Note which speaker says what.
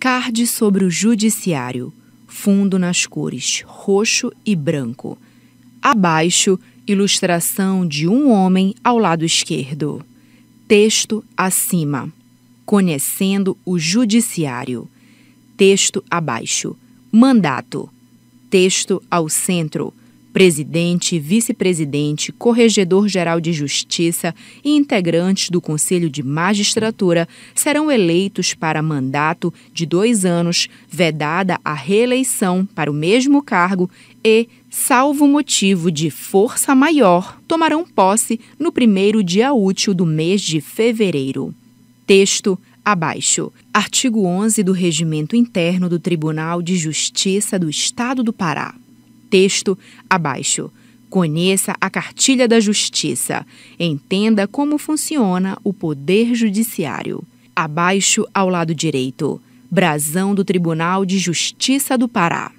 Speaker 1: Card sobre o Judiciário, fundo nas cores roxo e branco. Abaixo, ilustração de um homem ao lado esquerdo. Texto acima. Conhecendo o Judiciário. Texto abaixo. Mandato. Texto ao centro presidente, vice-presidente, corregedor-geral de justiça e integrantes do Conselho de Magistratura serão eleitos para mandato de dois anos, vedada a reeleição para o mesmo cargo e, salvo motivo de força maior, tomarão posse no primeiro dia útil do mês de fevereiro. Texto abaixo. Artigo 11 do Regimento Interno do Tribunal de Justiça do Estado do Pará texto abaixo. Conheça a cartilha da justiça. Entenda como funciona o poder judiciário. Abaixo ao lado direito. Brasão do Tribunal de Justiça do Pará.